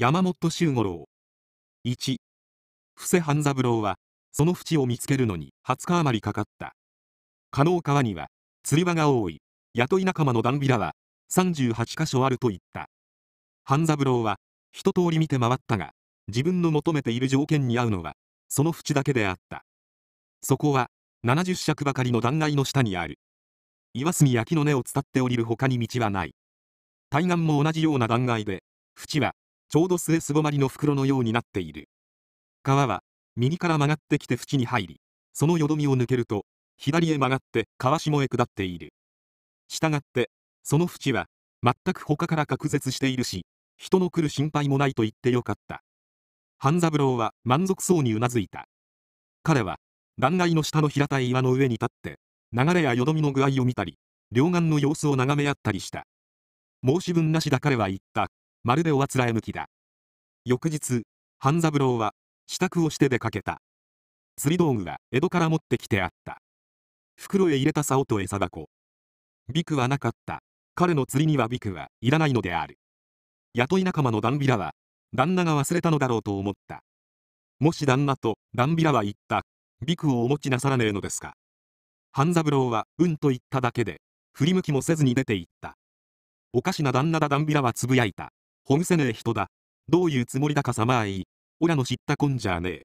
山本周五郎1布施半三郎はその淵を見つけるのに20日余りかかった加納川には釣り場が多い雇い仲間のダンビラは38箇所あると言った半三郎は一通り見て回ったが自分の求めている条件に合うのはその淵だけであったそこは70尺ばかりの断崖の下にある岩澄焼の根を伝って降りる他に道はない対岸も同じような断崖で淵はちょうど末すぼまりの袋のようになっている川は右から曲がってきて縁に入りそのよどみを抜けると左へ曲がって川下へ下っているしたがってその縁は全く他から隔絶しているし人の来る心配もないと言ってよかった半三郎は満足そうにうなずいた彼は断崖の下の平たい岩の上に立って流れやよどみの具合を見たり両岸の様子を眺め合ったりした申し分なしだ彼は言ったまるでおあつらえ向きだ。翌日、半三郎は、支度をして出かけた。釣り道具は江戸から持ってきてあった。袋へ入れた竿と餌箱。ビクはなかった。彼の釣りにはビクはいらないのである。雇い仲間のダンビラは、旦那が忘れたのだろうと思った。もし旦那とダンビラは言った、ビクをお持ちなさらねえのですか。半三郎は、うんと言っただけで、振り向きもせずに出て行った。おかしな旦那だダンビラはつぶやいた。ほぐせねえ人だ。どういうつもりだかさまあいい。らの知ったこんじゃねえ。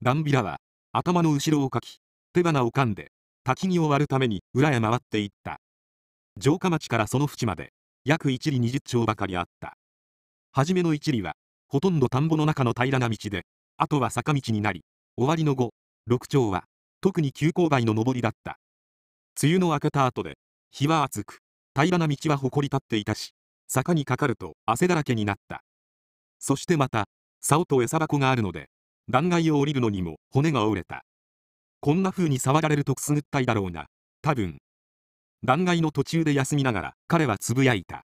ダンビラは、頭の後ろをかき、手花を噛んで、滝木を割るために裏へ回っていった。城下町からその淵まで、約一里20丁ばかりあった。初めの一里は、ほとんど田んぼの中の平らな道で、あとは坂道になり、終わりの後、六丁は、特に急勾配の上りだった。梅雨の明けた後で、日は暑く、平らな道は埃り立っていたし、坂にかかると汗だらけになったそしてまた竿と餌箱があるので断崖を降りるのにも骨が折れたこんな風に触られるとくすぐったいだろうな多分断崖の途中で休みながら彼はつぶやいた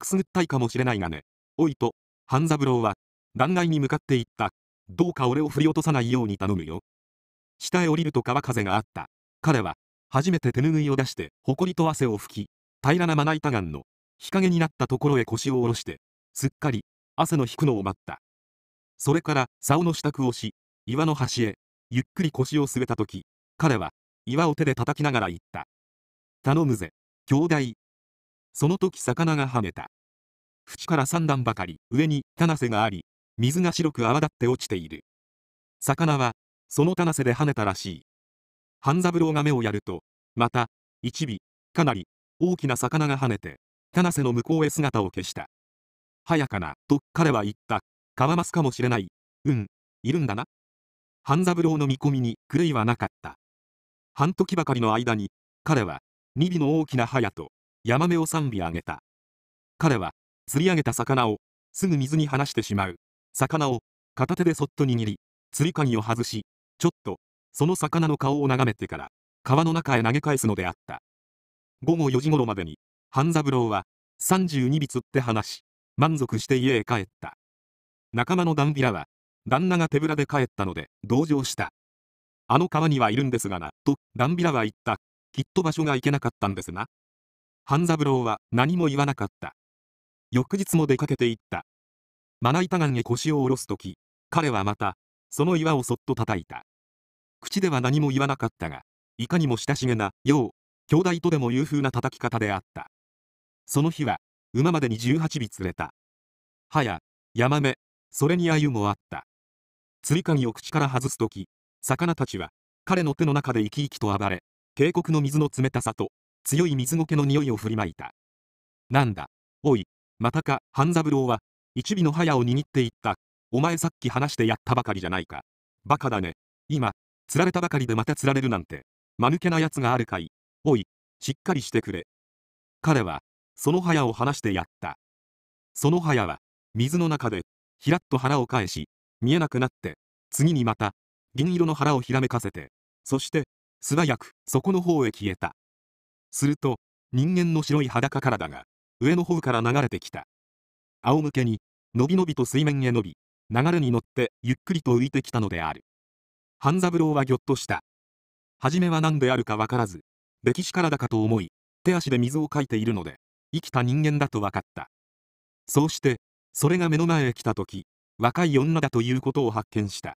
くすぐったいかもしれないがねおいと半三郎は断崖に向かっていったどうか俺を振り落とさないように頼むよ下へ降りると川風があった彼は初めて手ぬぐいを出して埃と汗を拭き平らなまな板岩の日陰になったところへ腰を下ろして、すっかり汗の引くのを待った。それから竿の支度をし、岩の端へ、ゆっくり腰を据えたとき、彼は岩を手で叩きながら言った。頼むぜ、兄弟。その時魚が跳ねた。縁から三段ばかり上に棚瀬があり、水が白く泡立って落ちている。魚は、その棚瀬で跳ねたらしい。半三郎が目をやると、また、一尾、かなり、大きな魚が跳ねて、田瀬の向こうへ姿を消した。早かな、と彼は言った。かわますかもしれない。うん、いるんだな。半三郎の見込みに狂いはなかった。半時ばかりの間に、彼は、2尾の大きな早と、ヤマメを3尾あげた。彼は、釣り上げた魚を、すぐ水に放してしまう。魚を、片手でそっと握り、釣り鍵を外し、ちょっと、その魚の顔を眺めてから、川の中へ投げ返すのであった。午後4時頃までに、半三郎は、32尾釣って話し、満足して家へ帰った。仲間のダンビラは、旦那が手ぶらで帰ったので、同情した。あの川にはいるんですがな、と、ダンビラは言った。きっと場所が行けなかったんですな。半三郎は何も言わなかった。翌日も出かけて行った。まな板岩へ腰を下ろすとき、彼はまた、その岩をそっと叩いた。口では何も言わなかったが、いかにも親しげな、よう、兄弟とでもいう風な叩き方であった。その日は馬までに18尾釣れたはやヤマメそれにアユもあった釣り鍵を口から外す時魚たちは彼の手の中で生き生きと暴れ渓谷の水の冷たさと強い水苔の匂いを振りまいたなんだおいまたか半三郎は一尾の早を握っていったお前さっき話してやったばかりじゃないかバカだね今釣られたばかりでまた釣られるなんて間抜けなやつがあるかいおいしっかりしてくれ彼はその早を離してやった。その早は、水の中で、ひらっと腹を返し、見えなくなって、次にまた、銀色の腹をひらめかせて、そして、素早く、そこの方へ消えた。すると、人間の白い裸体が、上の方から流れてきた。仰向けに、のびのびと水面へ伸び、流れに乗って、ゆっくりと浮いてきたのである。半三郎はぎょっとした。初めは何であるかわからず、歴史からだかと思い、手足で水をかいているので、生きた人間だと分かったそうしてそれが目の前へ来た時若い女だということを発見した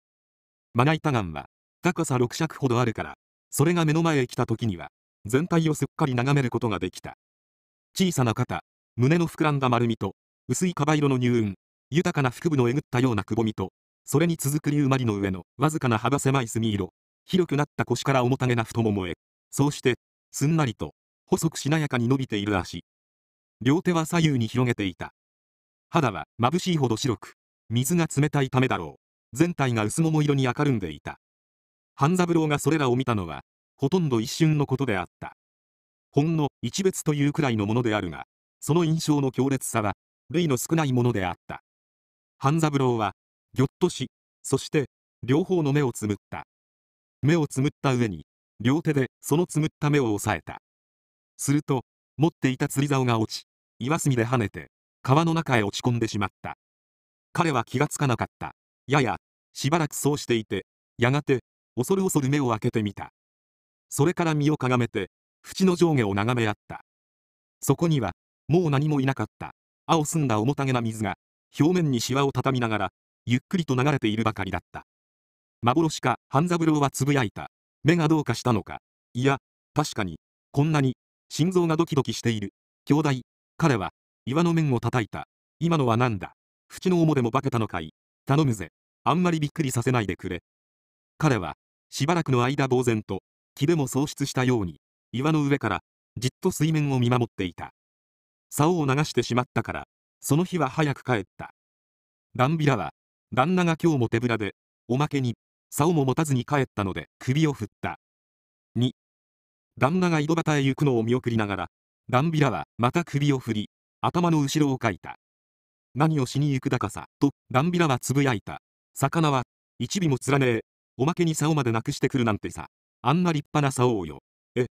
まな板岩は高さ6尺ほどあるからそれが目の前へ来た時には全体をすっかり眺めることができた小さな肩胸の膨らんだ丸みと薄いバ色の乳雲豊かな腹部のえぐったようなくぼみとそれに続く竜まりの上のわずかな幅狭い墨色広くなった腰から重たげな太ももへそうしてすんなりと細くしなやかに伸びている足両手は左右に広げていた。肌は眩しいほど白く、水が冷たいためだろう。全体が薄桃色に明るんでいた。半三郎がそれらを見たのは、ほとんど一瞬のことであった。ほんの一別というくらいのものであるが、その印象の強烈さは、類の少ないものであった。半三郎は、ぎょっとし、そして、両方の目をつむった。目をつむった上に、両手でそのつむった目を押さえた。すると、持っていた釣り竿が落ち、岩澄で跳ねて、川の中へ落ち込んでしまった。彼は気がつかなかった。やや、しばらくそうしていて、やがて、恐る恐る目を開けてみた。それから身をかがめて、縁の上下を眺め合った。そこには、もう何もいなかった。青澄んだ重たげな水が、表面にしわを畳みながら、ゆっくりと流れているばかりだった。幻か、半三郎はつぶやいた。目がどうかしたのか。いや、確かに、こんなに、心臓がドキドキしている。兄弟、彼は、岩の面を叩いた。今のは何だ淵のでも化けたのかい頼むぜ。あんまりびっくりさせないでくれ。彼は、しばらくの間呆然と、気でも喪失したように、岩の上から、じっと水面を見守っていた。竿を流してしまったから、その日は早く帰った。ダンビラは、旦那が今日も手ぶらで、おまけに、竿も持たずに帰ったので首を振った。2、旦那が井戸端へ行くのを見送りながら、ダンビラはまた首を振り、頭の後ろをかいた。何をしに行くだかさ、と、ダンビラはつぶやいた。魚は、一尾もつらねえ。おまけに竿までなくしてくるなんてさ。あんな立派な竿をよ。え。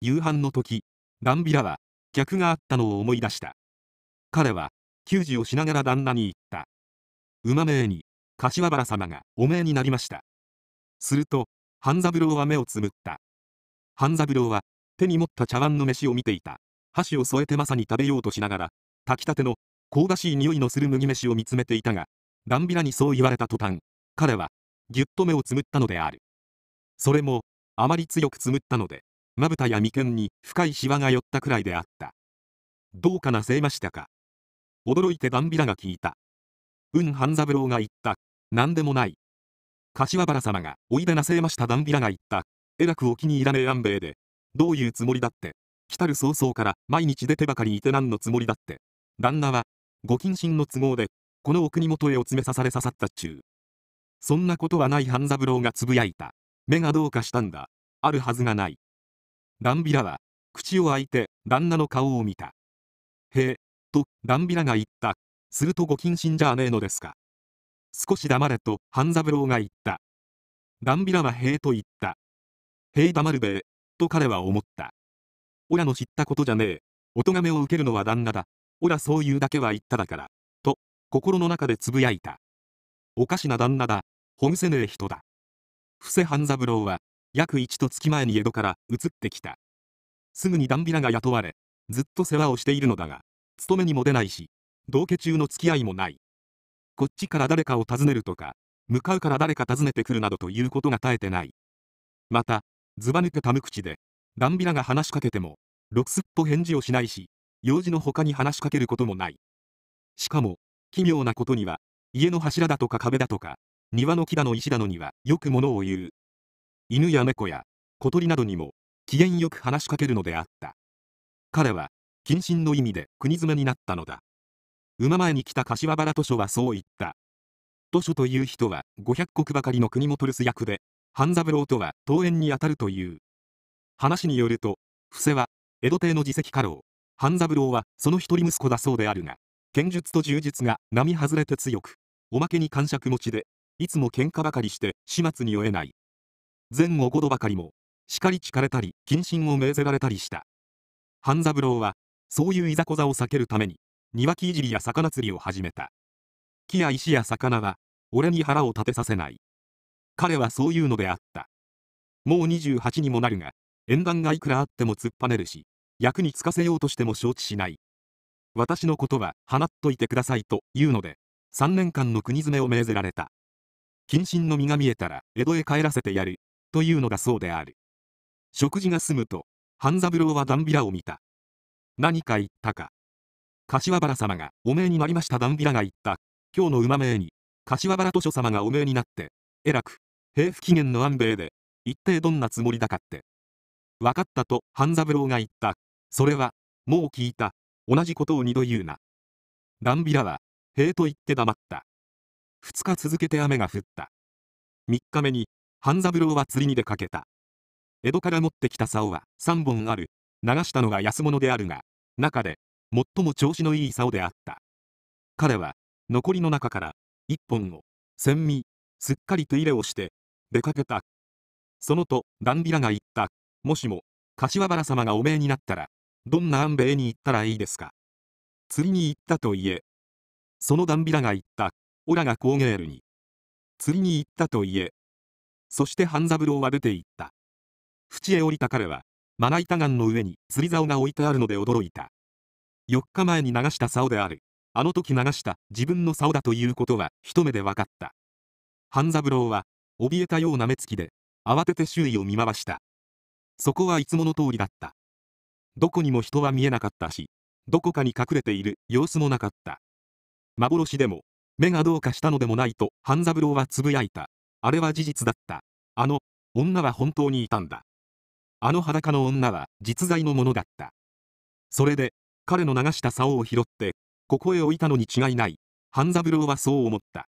夕飯の時、ダンビラは、客があったのを思い出した。彼は、給仕をしながら旦那に言った。馬名に、柏原様がおめえになりました。すると、半三郎は目をつむった。半三郎は、手に持った茶碗の飯を見ていた箸を添えてまさに食べようとしながら炊きたての香ばしい匂いのする麦飯を見つめていたがダンビラにそう言われた途端彼はぎゅっと目をつむったのであるそれもあまり強くつむったのでまぶたや眉間に深いシワが寄ったくらいであったどうかなせえましたか驚いてダンビラが聞いたうん半三郎が言った何でもない柏原様がおいでなせえましたダンビラが言ったえらくお気に入らねえ安兵衛でどういうつもりだって。来たる早々から毎日出てばかりいて何のつもりだって。旦那は、ご謹慎の都合で、このお国元へお詰め刺され刺さったっちゅう。そんなことはない半三郎がつぶやいた。目がどうかしたんだ。あるはずがない。ダンビラは、口を開いて旦那の顔を見た。へえ、と、ダンビラが言った。するとご謹慎じゃねえのですか。少し黙れと、半三郎が言った。ダンビラはへえと言った。へえ黙るべえ、と彼は思った。オラの知ったことじゃねえ。お咎めを受けるのは旦那だ。オラそういうだけは言っただから。と、心の中でつぶやいた。おかしな旦那だ。ほぐせねえ人だ。布施半三郎は、約一と月前に江戸から移ってきた。すぐにダンビラが雇われ、ずっと世話をしているのだが、勤めにも出ないし、同家中の付き合いもない。こっちから誰かを訪ねるとか、向かうから誰か訪ねてくるなどということが絶えてない。また、ずば抜けたム口で、ダンビラが話しかけても、ろくすっぽ返事をしないし、用事の他に話しかけることもない。しかも、奇妙なことには、家の柱だとか壁だとか、庭の木だの石だのにはよく物を言う。犬や猫や小鳥などにも機嫌よく話しかけるのであった。彼は、謹慎の意味で国詰めになったのだ。馬前に来た柏原図書はそう言った。図書という人は500ばかりの国も取るす役で、半三郎とは登園にあたるという。話によると、布施は、江戸邸の自責家老、半三郎はその一人息子だそうであるが、剣術と柔術が並外れて強く、おまけに感触持ちで、いつも喧嘩ばかりして始末に負えない。前後五度ばかりも、叱りかれたり、謹慎を命ぜられたりした。半三郎は、そういういざこざを避けるために、庭木いじりや魚釣りを始めた。木や石や魚は、俺に腹を立てさせない。彼はそういうのであった。もう28にもなるが、縁談がいくらあっても突っぱねるし、役につかせようとしても承知しない。私のことは放っといてくださいというので、3年間の国詰めを命ぜられた。謹慎の身が見えたら江戸へ帰らせてやる、というのだそうである。食事が済むと、半三郎はダンビラを見た。何か言ったか。柏原様がおめえになりましたダンビラが言った。今日の馬名に、柏原図書様がおめえになって、えらく、平不期限の安兵衛で、一体どんなつもりだかって。分かったと半三郎が言った。それは、もう聞いた。同じことを二度言うな。ダンビラは、平と言って黙った。二日続けて雨が降った。三日目に、半三郎は釣りに出かけた。江戸から持ってきた竿は三本ある。流したのが安物であるが、中で、最も調子のいい竿であった。彼は、残りの中から、一本を、千味、すっかりと入れをして、出かけた。そのと、ダンビラが言った。もしも、柏原様がお命になったら、どんな安兵衛に行ったらいいですか。釣りに行ったと言え。そのダンビラが言った。オラがコーゲールに。釣りに行ったと言え。そして半三郎は出て行った。淵へ降りた彼は、まな板岩の上に釣り竿が置いてあるので驚いた。4日前に流した竿である。あの時流した自分の竿だということは一目で分かった。半三郎は怯えたような目つきで慌てて周囲を見回したそこはいつもの通りだったどこにも人は見えなかったしどこかに隠れている様子もなかった幻でも目がどうかしたのでもないと半三郎はつぶやいたあれは事実だったあの女は本当にいたんだあの裸の女は実在のものだったそれで彼の流した竿を拾ってここへ置いたのに違いない半三郎はそう思った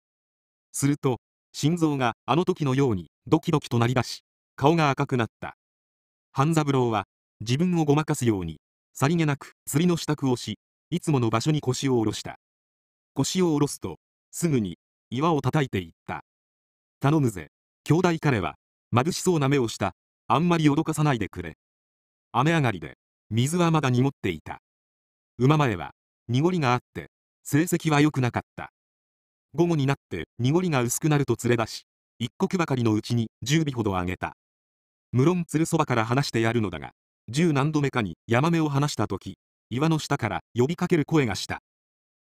すると心臓があの時のようにドキドキとなりだし、顔が赤くなった。半三郎は自分をごまかすように、さりげなく釣りの支度をし、いつもの場所に腰を下ろした。腰を下ろすと、すぐに岩を叩いていった。頼むぜ、兄弟彼は、眩しそうな目をした。あんまり脅かさないでくれ。雨上がりで、水はまだ濁っていた。馬前は、濁りがあって、成績は良くなかった。午後になって濁りが薄くなると連れ出し、一刻ばかりのうちに10尾ほど上げた。無論鶴そばから離してやるのだが、十何度目かにヤマメを離した時、岩の下から呼びかける声がした。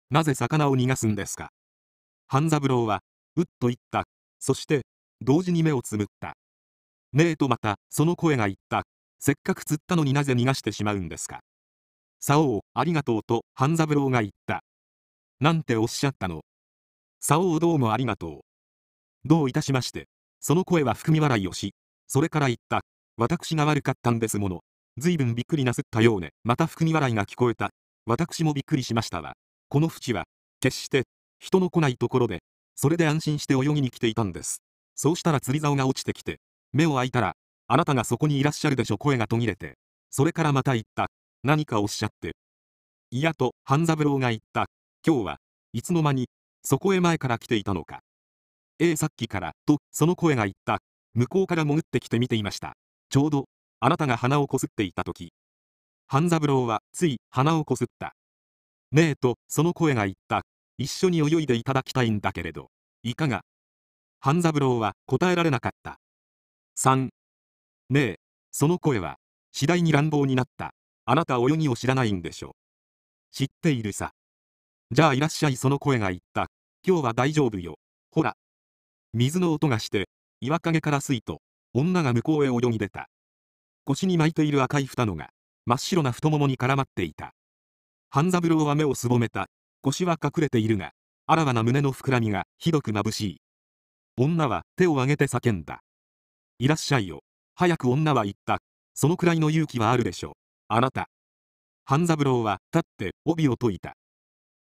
なぜ魚を逃がすんですか半三郎は、うっと言った。そして、同時に目をつむった。ねえとまた、その声が言った。せっかく釣ったのになぜ逃がしてしまうんですか。竿をありがとうと半三郎が言った。なんておっしゃったの。沙王どうもありがとう。どういたしまして。その声は含み笑いをし、それから言った。私が悪かったんですもの。ずいぶんびっくりなすったようね。また含み笑いが聞こえた。私もびっくりしましたわ。この淵は、決して、人の来ないところで、それで安心して泳ぎに来ていたんです。そうしたら釣り竿が落ちてきて、目を開いたら、あなたがそこにいらっしゃるでしょ声が途切れて。それからまた言った。何かおっしゃって。いやと、半三郎が言った。今日は、いつの間に、そこへ前から来ていたのか。ええさっきから、と、その声が言った。向こうから潜ってきて見ていました。ちょうど、あなたが鼻をこすっていた時。半三郎は、つい、鼻をこすった。ねえと、その声が言った。一緒に泳いでいただきたいんだけれど。いかが半三郎は答えられなかった。3。ねえ、その声は、次第に乱暴になった。あなた泳ぎを知らないんでしょう。知っているさ。じゃあいらっしゃいその声が言った。今日は大丈夫よ。ほら。水の音がして、岩陰からすいと、女が向こうへ泳ぎ出た。腰に巻いている赤い蓋のが、真っ白な太ももに絡まっていた。半三郎は目をすぼめた。腰は隠れているが、あらわな胸の膨らみがひどく眩しい。女は手を上げて叫んだ。いらっしゃいよ。早く女は言った。そのくらいの勇気はあるでしょう。あなた。半三郎は立って帯を解いた。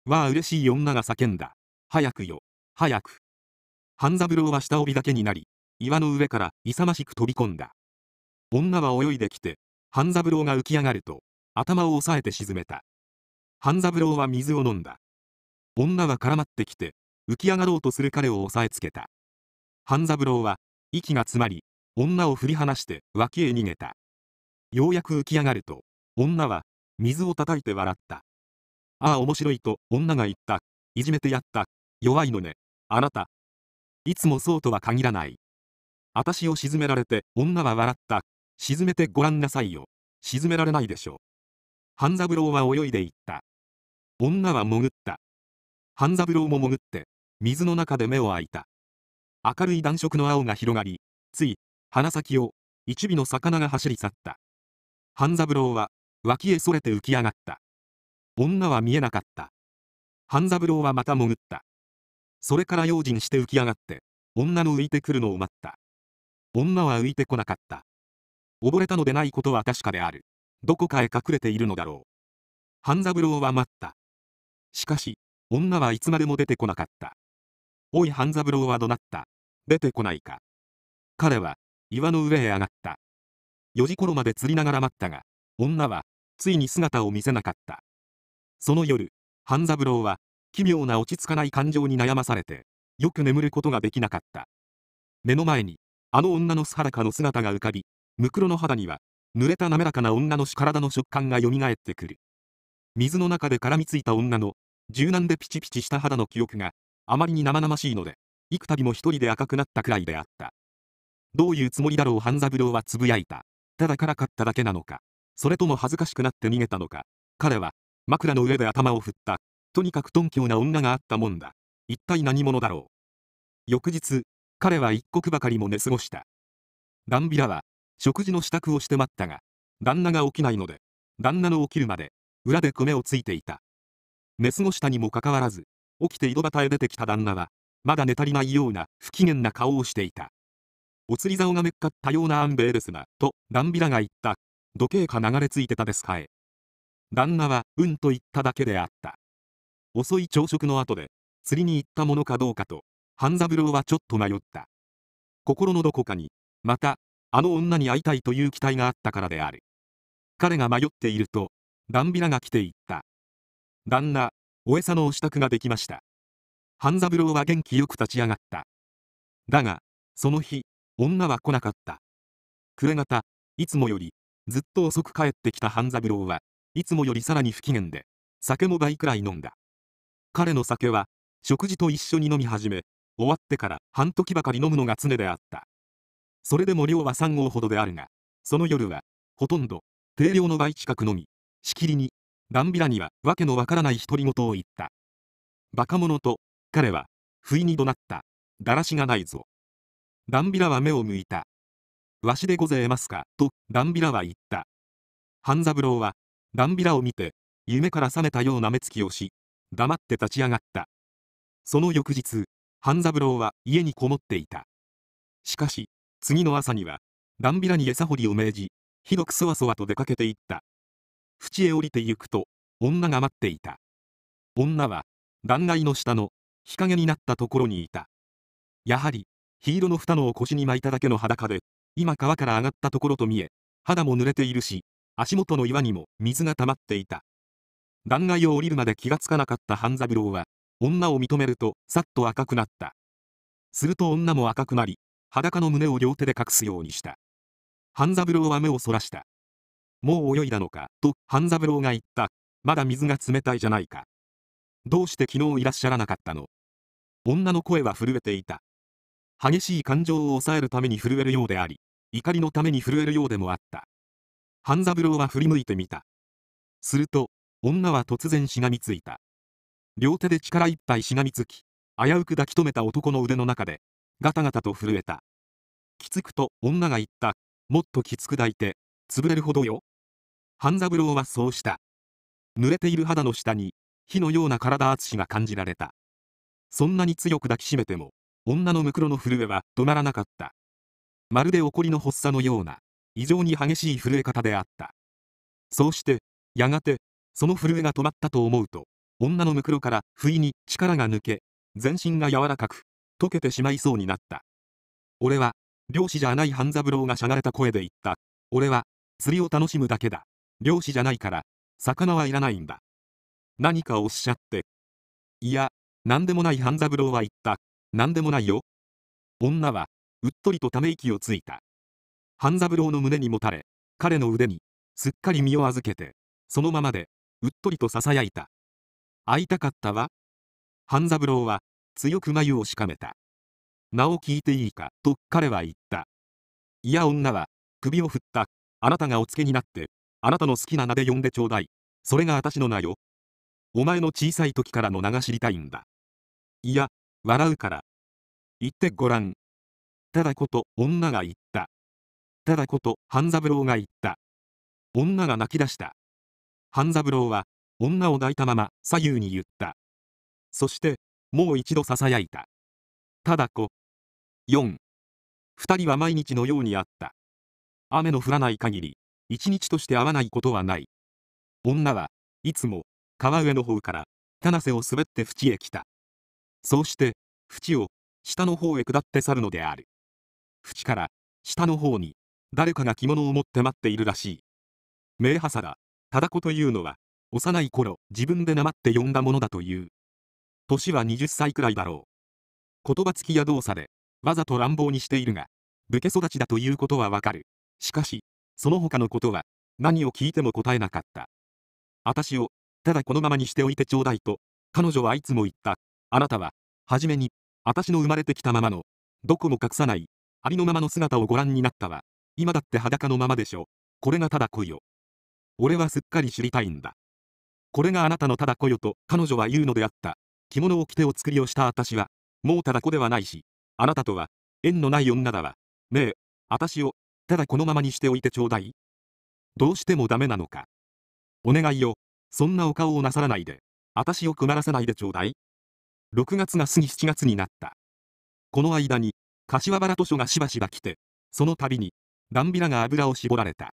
わあ嬉しい女が叫んだ。早くよ、早く。半三郎は下帯だけになり、岩の上から勇ましく飛び込んだ。女は泳いできて、半三郎が浮き上がると、頭を押さえて沈めた。半三郎は水を飲んだ。女は絡まってきて、浮き上がろうとする彼を押さえつけた。半三郎は、息が詰まり、女を振り離して脇へ逃げた。ようやく浮き上がると、女は、水を叩いて笑った。ああ面白いと女が言った。いじめてやった。弱いのね。あなた。いつもそうとは限らない。私を沈められて、女は笑った。沈めてごらんなさいよ。沈められないでしょう。半三郎は泳いでいった。女は潜った。半三郎も潜って、水の中で目を開いた。明るい暖色の青が広がり、つい、鼻先を、一尾の魚が走り去った。半三郎は、脇へそれて浮き上がった。女は見えなかった。半三郎はまた潜った。それから用心して浮き上がって、女の浮いてくるのを待った。女は浮いてこなかった。溺れたのでないことは確かである。どこかへ隠れているのだろう。半三郎は待った。しかし、女はいつまでも出てこなかった。おい半三郎は怒鳴った。出てこないか。彼は、岩の上へ上がった。四時頃まで釣りながら待ったが、女は、ついに姿を見せなかった。その夜、半三郎は、奇妙な落ち着かない感情に悩まされてよく眠ることができなかった目の前にあの女の素裸の姿が浮かびムクロの肌には濡れた滑らかな女の体の食感がよみがえってくる水の中で絡みついた女の柔軟でピチピチした肌の記憶があまりに生々しいので幾度も一人で赤くなったくらいであったどういうつもりだろう半三郎はつぶやいたただからかっただけなのかそれとも恥ずかしくなって逃げたのか彼は枕の上で頭を振ったとにかく頓狂な女があったもんだ。一体何者だろう。翌日、彼は一刻ばかりも寝過ごした。ダンビラは、食事の支度をして待ったが、旦那が起きないので、旦那の起きるまで、裏で米をついていた。寝過ごしたにもかかわらず、起きて井戸端へ出てきた旦那は、まだ寝足りないような不機嫌な顔をしていた。お釣り竿がめっかったような安兵衛ですな、と、ダンビラが言った。時計か流れ着いてたですかえ。旦那は、うんと言っただけであった。遅い朝食の後で、釣りに行ったものかどうかと、半三郎はちょっと迷った。心のどこかに、また、あの女に会いたいという期待があったからである。彼が迷っていると、ダンビラが来て言った。旦那、お餌のお支度ができました。半三郎は元気よく立ち上がった。だが、その日、女は来なかった。暮れ方、いつもより、ずっと遅く帰ってきた半三郎は、いつもよりさらに不機嫌で、酒も倍くらい飲んだ。彼の酒は食事と一緒に飲み始め終わってから半時ばかり飲むのが常であったそれでも量は3合ほどであるがその夜はほとんど定量の倍近くのみしきりにダンビラには訳のわからない独り言を言ったバカ者と彼は不意に怒鳴っただらしがないぞダンビラは目を向いたわしでごぜえますかとダンビラは言った半三郎はダンビラを見て夢から覚めたような目つきをし黙って立ち上がったその翌日半三郎は家にこもっていたしかし次の朝にはダンビラに餌掘りを命じひどくそわそわと出かけていった淵へ降りて行くと女が待っていた女は断崖の下の日陰になったところにいたやはり黄色の蓋のを腰に巻いただけの裸で今川から上がったところと見え肌も濡れているし足元の岩にも水が溜まっていた断崖を降りるまで気がつかなかった半三郎は、女を認めると、さっと赤くなった。すると女も赤くなり、裸の胸を両手で隠すようにした。半三郎は目をそらした。もう泳いだのか、と半三郎が言った。まだ水が冷たいじゃないか。どうして昨日いらっしゃらなかったの女の声は震えていた。激しい感情を抑えるために震えるようであり、怒りのために震えるようでもあった。半三郎は振り向いてみた。すると、女は突然しがみついた。両手で力いっぱいしがみつき、危うく抱き留めた男の腕の中で、ガタガタと震えた。きつくと女が言った。もっときつく抱いて、潰れるほどよ。半三郎はそうした。濡れている肌の下に、火のような体厚が感じられた。そんなに強く抱きしめても、女のむくろの震えは止まらなかった。まるで怒りの発作のような、異常に激しい震え方であった。そうして、やがて、その震えが止まったと思うと、女のむくろから不意に力が抜け、全身が柔らかく、溶けてしまいそうになった。俺は、漁師じゃない半三郎がしゃがれた声で言った。俺は、釣りを楽しむだけだ。漁師じゃないから、魚はいらないんだ。何かおっしゃって。いや、何でもない半三郎は言った。何でもないよ。女は、うっとりとため息をついた。半三郎の胸にもたれ、彼の腕に、すっかり身を預けて、そのままで、うっとりと囁いた。会いたかったわ。半三郎は、強く眉をしかめた。名を聞いていいか、と彼は言った。いや女は、首を振った。あなたがおつけになって、あなたの好きな名で呼んでちょうだい。それが私の名よ。お前の小さい時からの名が知りたいんだ。いや、笑うから。言ってごらん。ただこと、女が言った。ただこと、半三郎が言った。女が泣き出した。半三郎は、女を抱いたまま左右に言った。そして、もう一度囁いた。ただ子。四二人は毎日のように会った。雨の降らない限り、一日として会わないことはない。女はいつも川上の方から田瀬を滑って淵へ来た。そうして淵を下の方へ下って去るのである。淵から下の方に誰かが着物を持って待っているらしい。名さだ。忠子というのは、幼い頃、自分でまって呼んだものだという。年は20歳くらいだろう。言葉つきや動作で、わざと乱暴にしているが、武家育ちだということはわかる。しかし、その他のことは、何を聞いても答えなかった。私を、ただこのままにしておいてちょうだいと、彼女はいつも言った。あなたは、はじめに、私の生まれてきたままの、どこも隠さない、ありのままの姿をご覧になったわ。今だって裸のままでしょ。これがただ恋よ。俺はすっかり知りたいんだ。これがあなたのただ子よと彼女は言うのであった。着物を着てお作りをした私は、もうただ子ではないし、あなたとは、縁のない女だわ。ねえ、私を、ただこのままにしておいてちょうだい。どうしてもダメなのか。お願いよ、そんなお顔をなさらないで、私を困らさないでちょうだい。6月が過ぎ7月になった。この間に、柏原図書がしばしば来て、その度に、ダンビラが油を絞られた。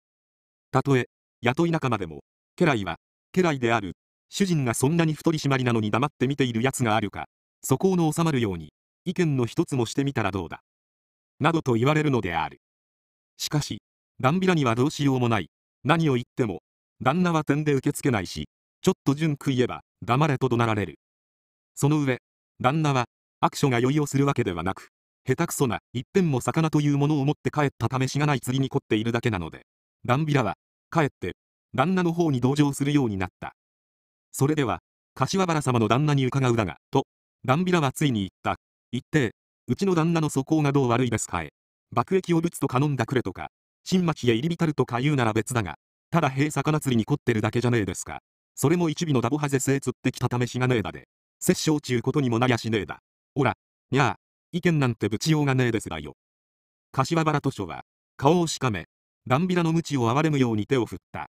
たとえ、雇い仲間でも、家来は、家来である、主人がそんなに太り締まりなのに黙って見ているやつがあるか、素行の収まるように、意見の一つもしてみたらどうだ。などと言われるのである。しかし、ダンビラにはどうしようもない。何を言っても、旦那は点で受け付けないし、ちょっと純く言えば、黙れと怒鳴られる。その上、旦那は、悪所が酔いをするわけではなく、下手くそな、一辺も魚というものを持って帰ったためしがない釣りに凝っているだけなので、ダンビラは、かえって旦那の方に同情するようになったそれでは柏原様の旦那に伺うだがとダンビラはついに言った一定うちの旦那の素行がどう悪いですかえ爆撃をぶつと頼んだくれとか新町へ入り浸るとか言うなら別だがただ平魚釣りに凝ってるだけじゃねえですかそれも一尾のダボハゼせ釣ってきたためしがねえだで殺生ちゅうことにもなりゃしねえだおらにゃあ意見なんてぶちようがねえですだよ柏原図書は顔をしかめダンビラの無知を憐れむように手を振った。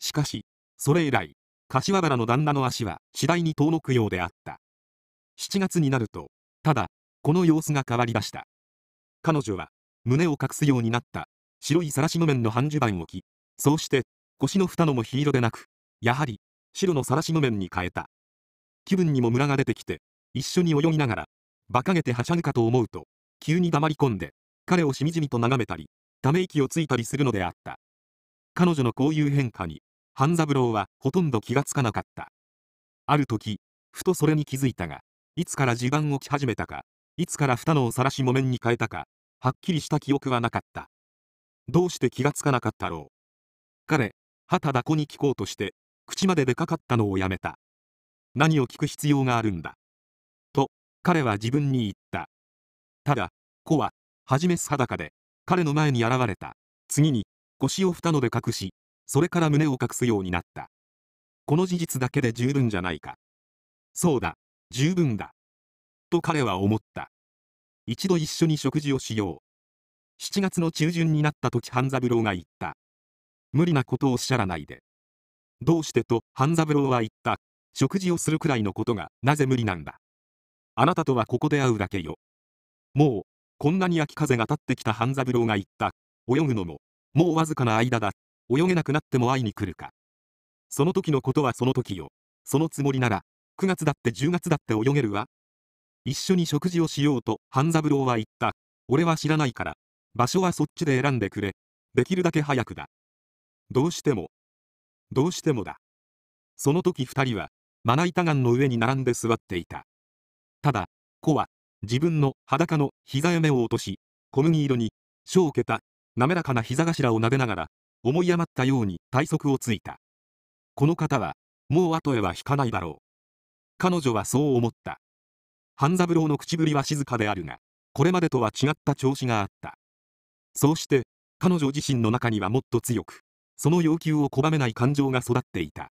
しかし、それ以来、柏原の旦那の足は次第に遠のくようであった。7月になると、ただ、この様子が変わりだした。彼女は、胸を隠すようになった白い晒し木綿の半襦袢を着、そうして、腰の蓋のも黄色でなく、やはり、白の晒し木綿に変えた。気分にもムラが出てきて、一緒に泳ぎながら、馬鹿げてはしゃぐかと思うと、急に黙り込んで、彼をしみじみと眺めたり、ため息をついたりするのであった。彼女のこういう変化に、半三郎はほとんど気がつかなかった。ある時、ふとそれに気づいたが、いつから地盤を着始めたか、いつから蓋のをさらし木綿に変えたか、はっきりした記憶はなかった。どうして気がつかなかったろう。彼、はただこに聞こうとして、口まで出かかったのをやめた。何を聞く必要があるんだ。と、彼は自分に言った。ただ、子は、はじめす裸で、彼の前に現れた。次に、腰を二ので隠し、それから胸を隠すようになった。この事実だけで十分じゃないか。そうだ、十分だ。と彼は思った。一度一緒に食事をしよう。7月の中旬になった時半三郎が言った。無理なことをおっしゃらないで。どうしてと半三郎は言った。食事をするくらいのことがなぜ無理なんだ。あなたとはここで会うだけよ。もうこんなに秋風が立ってきた半三郎が言った。泳ぐのも、もうわずかな間だ。泳げなくなっても会いに来るか。その時のことはその時よ。そのつもりなら、9月だって10月だって泳げるわ。一緒に食事をしようと半三郎は言った。俺は知らないから、場所はそっちで選んでくれ。できるだけ早くだ。どうしても。どうしてもだ。その時二人は、まな板岩の上に並んで座っていた。ただ、子は、自分の裸の膝やを落とし、小麦色に、小けた、滑らかな膝頭を撫でながら、思い余ったように体側をついた。この方は、もう後へは引かないだろう。彼女はそう思った。半三郎の口ぶりは静かであるが、これまでとは違った調子があった。そうして、彼女自身の中にはもっと強く、その要求を拒めない感情が育っていた。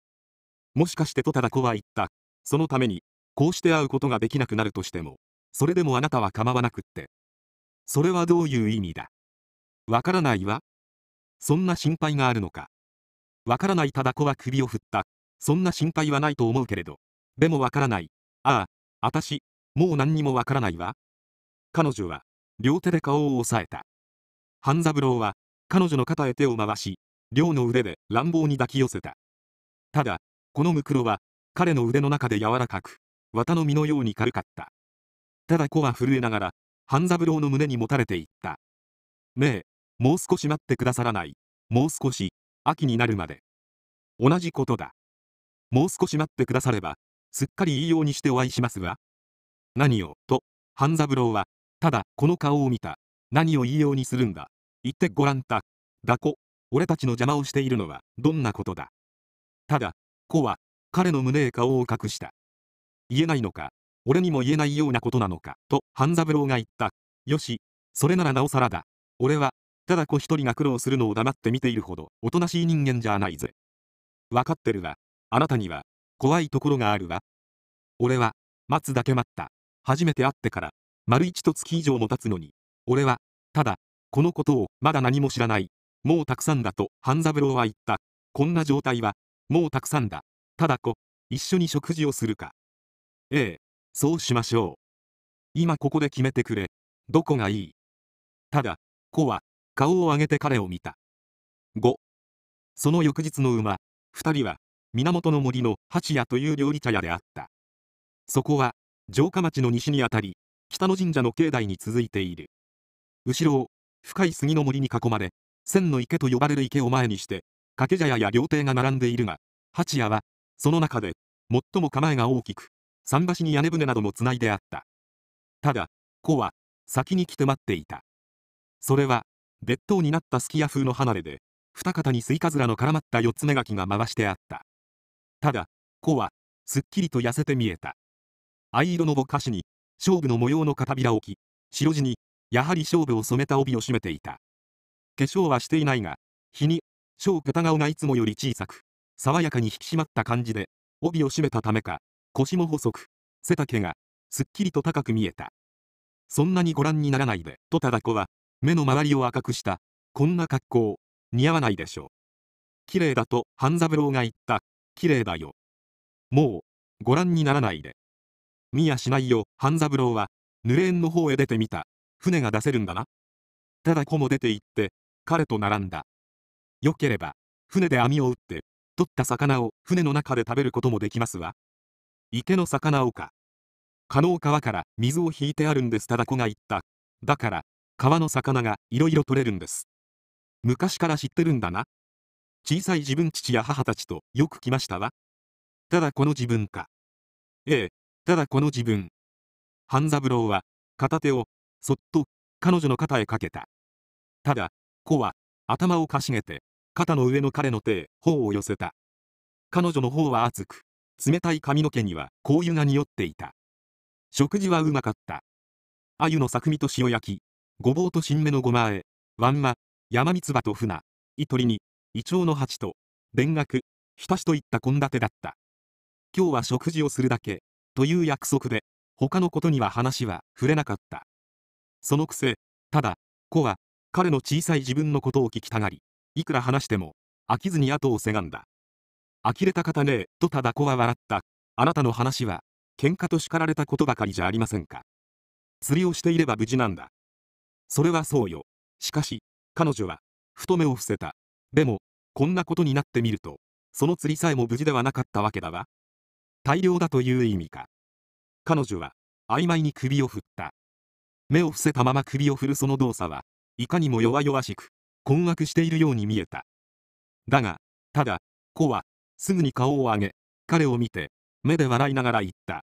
もしかしてとただ子は言った。そのために、こうして会うことができなくなるとしても、それでもあなたは構わなくって。それはどういう意味だわからないわ。そんな心配があるのか。わからないただ子は首を振った。そんな心配はないと思うけれど。でもわからない。ああ、あたし、もう何にもわからないわ。彼女は、両手で顔を押さえた。半三郎は、彼女の肩へ手を回し、両の腕で乱暴に抱き寄せた。ただ、このムクロは、彼の腕の中で柔らかく、綿の実のように軽かった。ただ子は震えながら、半三郎の胸にもたれていった。ねえ、もう少し待ってくださらない。もう少し、秋になるまで。同じことだ。もう少し待ってくだされば、すっかり言いようにしてお会いしますわ。何を、と、半三郎は、ただ、この顔を見た。何を言いようにするんだ。言ってごらんた。だこ、俺たちの邪魔をしているのは、どんなことだ。ただ、子は、彼の胸へ顔を隠した。言えないのか、俺にも言えないようなことなのか、と半三郎が言った。よし、それならなおさらだ。俺は、ただ子一人が苦労するのを黙って見ているほど、おとなしい人間じゃないぜ。わかってるわ。あなたには、怖いところがあるわ。俺は、待つだけ待った。初めて会ってから、丸一と月以上も経つのに、俺は、ただ、このことを、まだ何も知らない。もうたくさんだと、半三郎は言った。こんな状態は、もうたくさんだ。ただ子、一緒に食事をするか。ええ、そうしましょう。今ここで決めてくれ。どこがいいただ、子は顔を上げて彼を見た。5. その翌日の馬、2人は源の森の八屋という料理茶屋であった。そこは城下町の西にあたり、北の神社の境内に続いている。後ろを深い杉の森に囲まれ、千の池と呼ばれる池を前にして、掛け茶屋や料亭が並んでいるが、八屋はその中で最も構えが大きく、桟橋に屋根船などもつないであった。ただ、子は先に来て待っていた。それは、別当になったすき家風の離れで、二方にスイカズラの絡まった四つ目がきが回してあった。ただ、子は、すっきりと痩せて見えた。藍色のぼかしに、勝負の模様の片びらを着、白地に、やはり勝負を染めた帯を締めていた。化粧はしていないが、日に、小片顔がいつもより小さく、爽やかに引き締まった感じで、帯を締めたためか、腰も細く、背丈が、すっきりと高く見えた。そんなにご覧にならないで、とタバコは、目の周りを赤くした。こんな格好、似合わないでしょう。綺麗だと、半三郎が言った。綺麗だよ。もう、ご覧にならないで。見やしないよ、半三郎は、濡れ縁の方へ出てみた。船が出せるんだな。ただ子も出て行って、彼と並んだ。よければ、船で網を打って、取った魚を船の中で食べることもできますわ。池の魚をか。蚊の川から水を引いてあるんです。ただ子が言った。だから、川の魚がいろいろ取れるんです。昔から知ってるんだな。小さい自分父や母たちとよく来ましたわ。ただこの自分か。ええ、ただこの自分。半三郎は、片手を、そっと、彼女の肩へかけた。ただ、子は、頭をかしげて、肩の上の彼の手へ、頬を寄せた。彼女の方は熱く、冷たい髪の毛には香油が匂っていた食事はうまかった鮎のさくみと塩焼きごぼうと新芽のごまあえワンマ山三つ葉と船イトリにイチョウの鉢と田楽たしといった献立だった今日は食事をするだけという約束で他のことには話は触れなかったそのくせただ子は彼の小さい自分のことを聞きたがりいくら話しても飽きずに後をせがんだ呆れた方ねえ、とただ子は笑った。あなたの話は、喧嘩と叱られたことばかりじゃありませんか。釣りをしていれば無事なんだ。それはそうよ。しかし、彼女は、太目を伏せた。でも、こんなことになってみると、その釣りさえも無事ではなかったわけだわ。大量だという意味か。彼女は、曖昧に首を振った。目を伏せたまま首を振るその動作は、いかにも弱々しく、困惑しているように見えた。だが、ただ、子は、すぐに顔を上げ、彼を見て、目で笑いながら言った。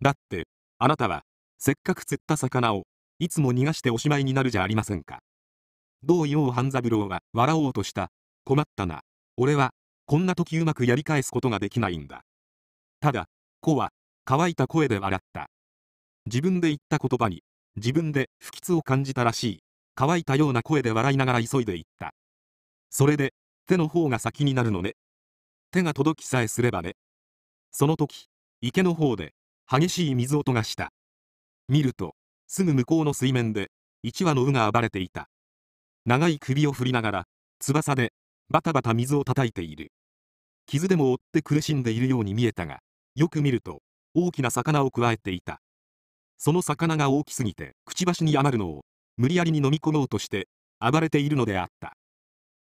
だって、あなたは、せっかく釣った魚を、いつも逃がしておしまいになるじゃありませんか。どうよう半三郎は笑おうとした。困ったな。俺は、こんな時うまくやり返すことができないんだ。ただ、子は、乾いた声で笑った。自分で言った言葉に、自分で不吉を感じたらしい。乾いたような声で笑いながら急いで行った。それで、手の方が先になるのね。手が届きさえすればねその時池の方で激しい水音がした見るとすぐ向こうの水面で一羽の鵜が暴れていた長い首を振りながら翼でバタバタ水を叩いている傷でも負って苦しんでいるように見えたがよく見ると大きな魚をくわえていたその魚が大きすぎてくちばしに余るのを無理やりに飲み込もうとして暴れているのであった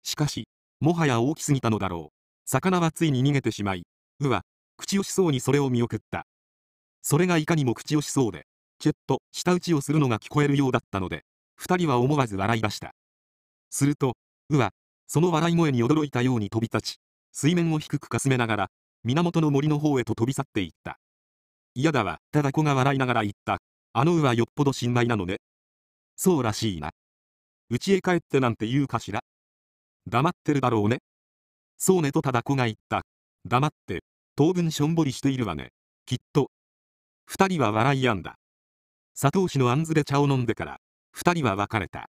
しかしもはや大きすぎたのだろう魚はついに逃げてしまい、うは、口惜しそうにそれを見送った。それがいかにも口惜しそうで、キュッと舌打ちをするのが聞こえるようだったので、二人は思わず笑いました。すると、うは、その笑い声に驚いたように飛び立ち、水面を低くかすめながら、源の森の方へと飛び去っていった。嫌だわ、ただ子が笑いながら言った。あのうはよっぽど新米なのね。そうらしいな。うちへ帰ってなんて言うかしら。黙ってるだろうね。そうねとただ子が言った。黙って、当分しょんぼりしているわね。きっと。二人は笑いやんだ。佐藤氏のあんずで茶を飲んでから、二人は別れた。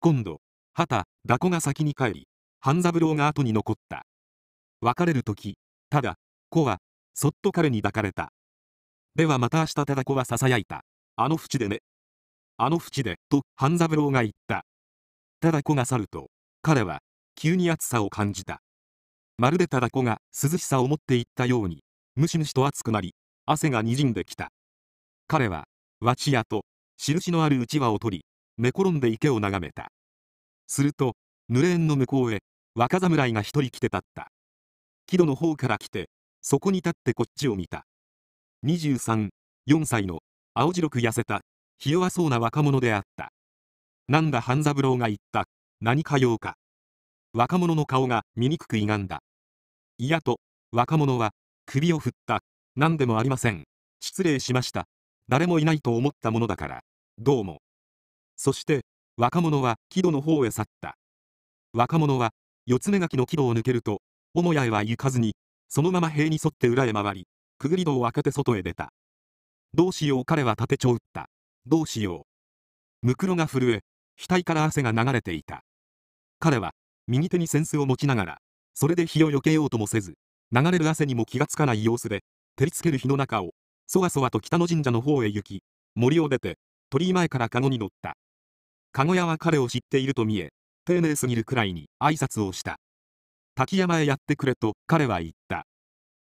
今度、畑、だこが先に帰り、半三郎が後に残った。別れる時、ただ、子は、そっと彼に抱かれた。ではまた明日ただ子は囁いた。あの淵でね。あの淵で、と半三郎が言った。ただ子が去ると、彼は、急に暑さを感じた。まるでただコが涼しさを持っていったように、ムシムシと熱くなり、汗がにじんできた。彼は、わちやと、印のあるうちわを取り、寝転んで池を眺めた。すると、濡れ縁の向こうへ、若侍が一人来て立った。木戸の方から来て、そこに立ってこっちを見た。23、4歳の、青白く痩せた、ひ弱そうな若者であった。なんだ半三郎が言った、何か用か。若者の顔が醜く歪んだ。いやと、若者は、首を振った。何でもありません。失礼しました。誰もいないと思ったものだから。どうも。そして、若者は木戸の方へ去った。若者は、四つ目垣の木戸を抜けると、母屋へは行かずに、そのまま塀に沿って裏へ回り、くぐり戸を開けて外へ出た。どうしよう彼は盾帳打った。どうしよう。ムクロが震え、額から汗が流れていた。彼は、右手に扇子を持ちながら、それで火を避けようともせず、流れる汗にも気がつかない様子で、照りつける火の中を、そわそわと北の神社の方へ行き、森を出て、鳥居前から籠に乗った。籠屋は彼を知っていると見え、丁寧すぎるくらいに挨拶をした。滝山へやってくれと彼は言った。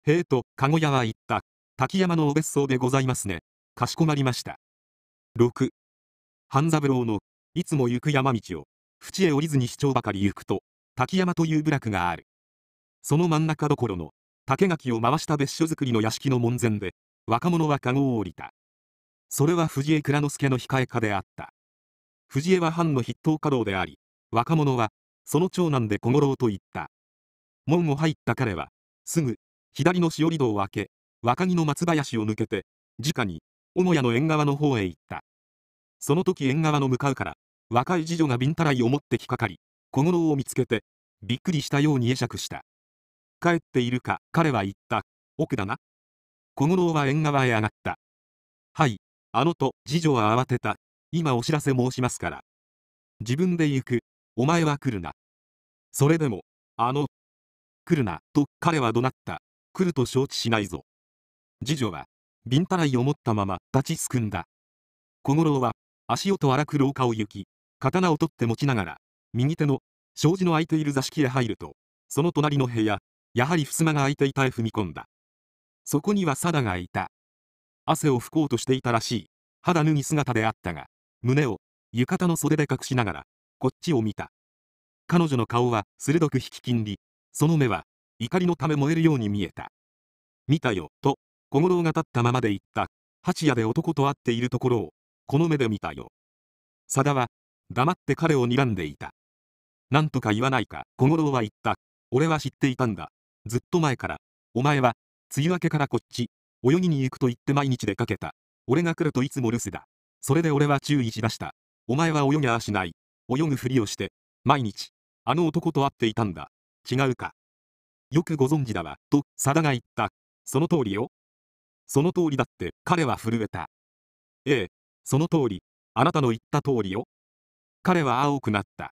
へえと、籠屋は言った。滝山のお別荘でございますね。かしこまりました。6。半三郎の、いつも行く山道を。淵へ降りずに市長ばかり行くと、滝山という部落がある。その真ん中どころの、竹垣を回した別所作りの屋敷の門前で、若者は籠を降りた。それは藤江蔵之介の控え家であった。藤江は藩の筆頭家老であり、若者は、その長男で小五郎と言った。門を入った彼は、すぐ、左のしおり戸を開け、若木の松林を抜けて、直に、母屋の縁側の方へ行った。その時縁側の向かうから、若い次女がビンタライを持ってきかかり、小五郎を見つけて、びっくりしたように会釈した。帰っているか、彼は言った。奥だな。小五郎は縁側へ上がった。はい、あのと、次女は慌てた。今お知らせ申しますから。自分で行く。お前は来るな。それでも、あの、来るな、と彼は怒鳴った。来ると承知しないぞ。次女は、ビンタライを持ったまま立ちすくんだ。小五郎は、足音荒く廊下を行き、刀を取って持ちながら、右手の障子の開いている座敷へ入ると、その隣の部屋、やはり襖が開いていたへ踏み込んだ。そこには貞がいた。汗を拭こうとしていたらしい。肌脱ぎ姿であったが、胸を浴衣の袖で隠しながら、こっちを見た。彼女の顔は鋭く引き金り、その目は怒りのため燃えるように見えた。見たよ、と、小五郎が立ったままで言った。蜂屋で男と会っているところを、この目で見たよ。貞は、黙って彼を睨んでいた。なんとか言わないか、小五郎は言った。俺は知っていたんだ。ずっと前から。お前は、梅雨明けからこっち、泳ぎに行くと言って毎日出かけた。俺が来るといつも留守だ。それで俺は注意しだした。お前は泳ぎゃあしない。泳ぐふりをして、毎日、あの男と会っていたんだ。違うか。よくご存知だわ、と、定が言った。その通りよ。その通りだって、彼は震えた。ええ、その通り、あなたの言った通りよ。彼は青くなった。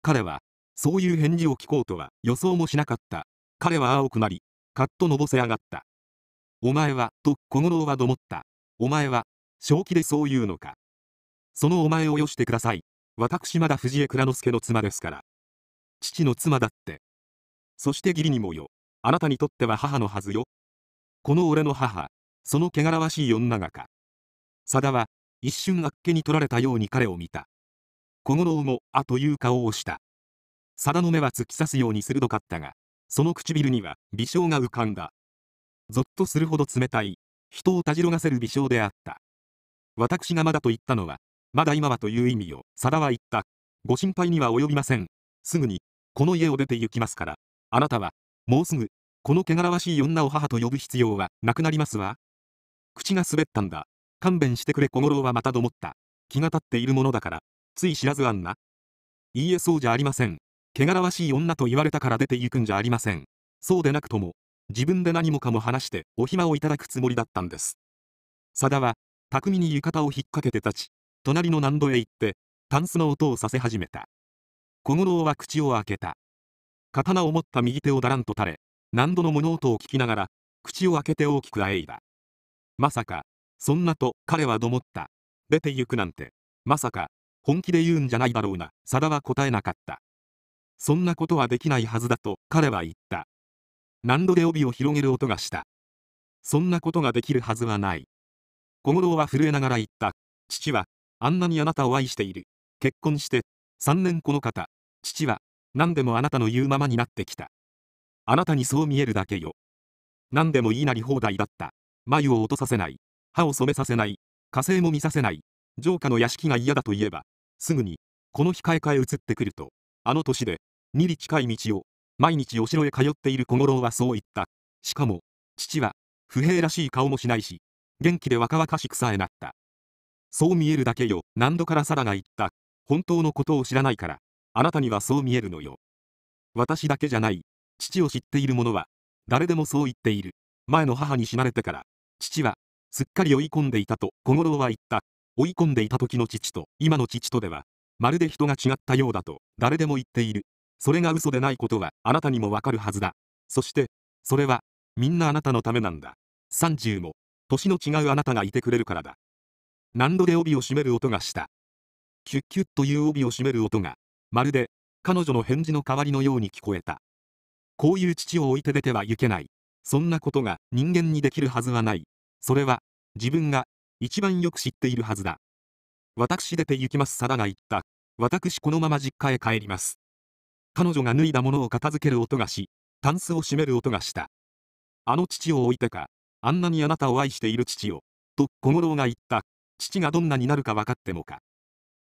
彼は、そういう返事を聞こうとは予想もしなかった。彼は青くなり、カッとのぼせ上がった。お前は、と小五郎はどもった。お前は、正気でそう言うのか。そのお前をよしてください。私まだ藤江蔵之介の妻ですから。父の妻だって。そして義理にもよ。あなたにとっては母のはずよ。この俺の母、その汚らわしい女がか。田は、一瞬あっけに取られたように彼を見た。小五郎も、あという顔をした。田の目は突き刺すように鋭かったが、その唇には微笑が浮かんだ。ぞっとするほど冷たい、人をたじろがせる微笑であった。私がまだと言ったのは、まだ今はという意味を、田は言った。ご心配には及びません。すぐに、この家を出て行きますから、あなたは、もうすぐ、この汚らわしい女を母と呼ぶ必要はなくなりますわ。口が滑ったんだ。勘弁してくれ小五郎はまたどもった。気が立っているものだから、つい知らずあんな。いいえそうじゃありません。汚らわしい女と言われたから出て行くんじゃありません。そうでなくとも、自分で何もかも話してお暇をいただくつもりだったんです。さだは、巧みに浴衣を引っ掛けて立ち、隣の難度へ行って、タンスの音をさせ始めた。小五郎は口を開けた。刀を持った右手をだらんと垂れ、難度の物音を聞きながら、口を開けて大きくあえいだ。まさか、そんなと彼はどもった。出て行くなんて、まさか、本気で言うんじゃないだろうな、佐田は答えなかった。そんなことはできないはずだと彼は言った。何度で帯を広げる音がした。そんなことができるはずはない。小五郎は震えながら言った。父は、あんなにあなたを愛している。結婚して、3年この方、父は、何でもあなたの言うままになってきた。あなたにそう見えるだけよ。何でも言いなり放題だった。眉を落とさせない。歯を染めさせない。火星も見させない。城下の屋敷が嫌だと言えば、すぐに、この控え替へ移ってくると、あの年で、二里近い道を、毎日お城へ通っている小五郎はそう言った。しかも、父は、不平らしい顔もしないし、元気で若々しくさえなった。そう見えるだけよ、何度からサラが言った。本当のことを知らないから、あなたにはそう見えるのよ。私だけじゃない、父を知っている者は、誰でもそう言っている。前の母に死なれてから、父は、すっかり追い込んでいたと小五郎は言った。追い込んでいた時の父と今の父とではまるで人が違ったようだと誰でも言っているそれが嘘でないことはあなたにもわかるはずだそしてそれはみんなあなたのためなんだ30も年の違うあなたがいてくれるからだ何度で帯を締める音がしたキュッキュッという帯を締める音がまるで彼女の返事の代わりのように聞こえたこういう父を置いて出てはいけないそんなことが人間にできるはずはないそれは自分が一番よく知っているはずだ。私出て行きます。さだが言った。私このまま実家へ帰ります。彼女が脱いだものを片付ける音がし、タンスを閉める音がした。あの父を置いてか、あんなにあなたを愛している父を、と小五郎が言った。父がどんなになるか分かってもか。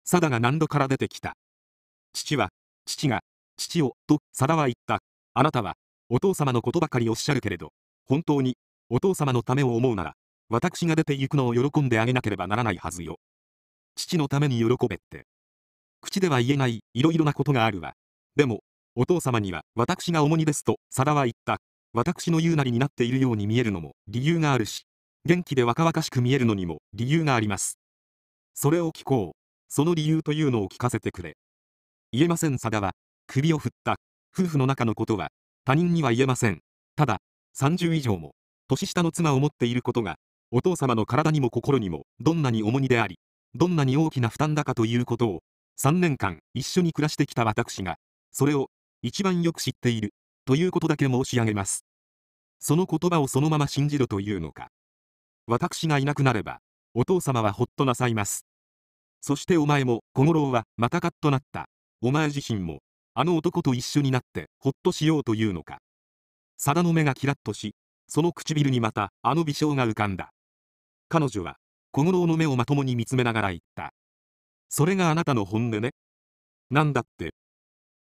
サダが何度から出てきた。父は、父が、父を、と、サダは言った。あなたは、お父様のことばかりおっしゃるけれど、本当に、お父様のためを思うなら、私が出て行くのを喜んであげなければならないはずよ。父のために喜べって。口では言えない、いろいろなことがあるわ。でも、お父様には、私が重荷ですと、さだは言った。私の言うなりになっているように見えるのも、理由があるし、元気で若々しく見えるのにも、理由があります。それを聞こう。その理由というのを聞かせてくれ。言えません、さだは、首を振った。夫婦の中のことは、他人には言えません。ただ、30以上も、年下の妻を持っていることが、お父様の体にも心にも、どんなに重荷であり、どんなに大きな負担だかということを、3年間一緒に暮らしてきた私が、それを一番よく知っている、ということだけ申し上げます。その言葉をそのまま信じろというのか。私がいなくなれば、お父様はほっとなさいます。そしてお前も、小五郎は、またカッとなった。お前自身も、あの男と一緒になって、ほっとしようというのか。貞の目がキラッとし、その唇にまた、あの微笑が浮かんだ。彼女は小五郎の目をまともに見つめながら言ったそれがあなたの本音ねなんだって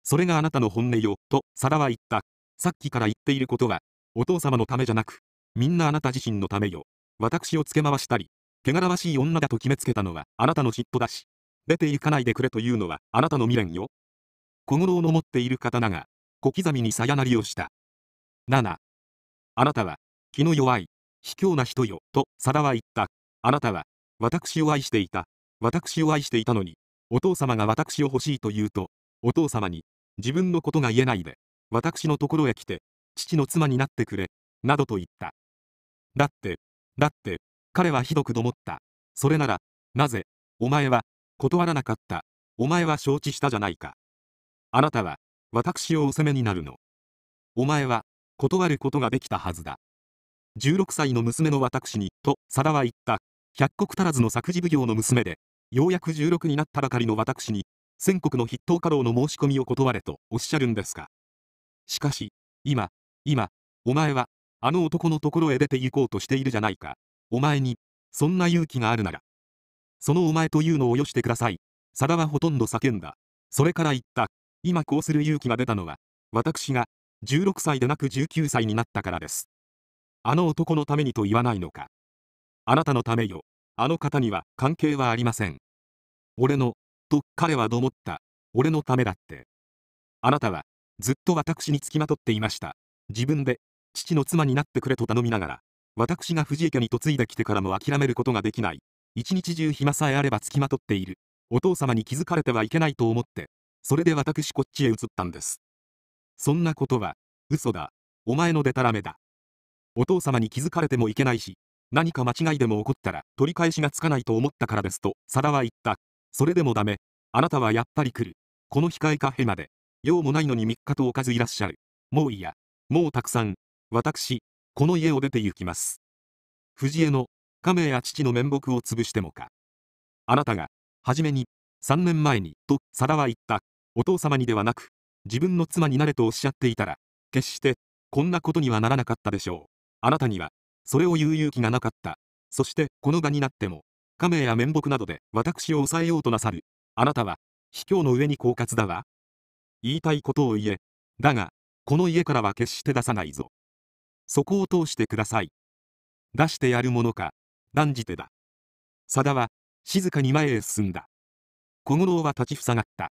それがあなたの本音よとさだは言ったさっきから言っていることはお父様のためじゃなくみんなあなた自身のためよ私をつけ回したり汚らわしい女だと決めつけたのはあなたの嫉妬だし出て行かないでくれというのはあなたの未練よ小五郎の持っている刀が小刻みにさやなりをした7あなたは気の弱い卑怯な人よ、と、サダは言った。あなたは、私を愛していた。私を愛していたのに、お父様が私を欲しいと言うと、お父様に、自分のことが言えないで、私のところへ来て、父の妻になってくれ、などと言った。だって、だって、彼はひどくどもった。それなら、なぜ、お前は、断らなかった。お前は承知したじゃないか。あなたは、私をお責めになるの。お前は、断ることができたはずだ。16歳の娘の私に、と、さだは言った。百国足らずの作事奉行の娘で、ようやく16になったばかりの私に、全国の筆頭家老の申し込みを断れとおっしゃるんですか。しかし、今、今、お前は、あの男のところへ出て行こうとしているじゃないか。お前に、そんな勇気があるなら。そのお前というのをよしてください。さだはほとんど叫んだ。それから言った。今こうする勇気が出たのは、私が、16歳でなく19歳になったからです。あの男のためにと言わないのか。あなたのためよ。あの方には関係はありません。俺の、と彼はどもった。俺のためだって。あなたは、ずっと私につきまとっていました。自分で、父の妻になってくれと頼みながら、私が藤井家に嫁いできてからも諦めることができない。一日中暇さえあればつきまとっている。お父様に気づかれてはいけないと思って、それで私こっちへ移ったんです。そんなことは、嘘だ。お前のでたらめだ。お父様に気づかれてもいけないし、何か間違いでも起こったら取り返しがつかないと思ったからですと、さだは言った。それでもダメ。あなたはやっぱり来る。この控えカフェまで、用もないのに3日とおかずいらっしゃる。もういいや。もうたくさん。私、この家を出て行きます。藤江の、亀や父の面目を潰してもか。あなたが、はじめに、3年前に、と、さだは言った。お父様にではなく、自分の妻になれとおっしゃっていたら、決して、こんなことにはならなかったでしょう。あなたには、それを言う勇気がなかった。そして、この場になっても、亀や面目などで私を抑えようとなさる。あなたは、卑怯の上に狡猾だわ。言いたいことを言え。だが、この家からは決して出さないぞ。そこを通してください。出してやるものか、断じてだ。田は、静かに前へ進んだ。小五郎は立ちふさがった。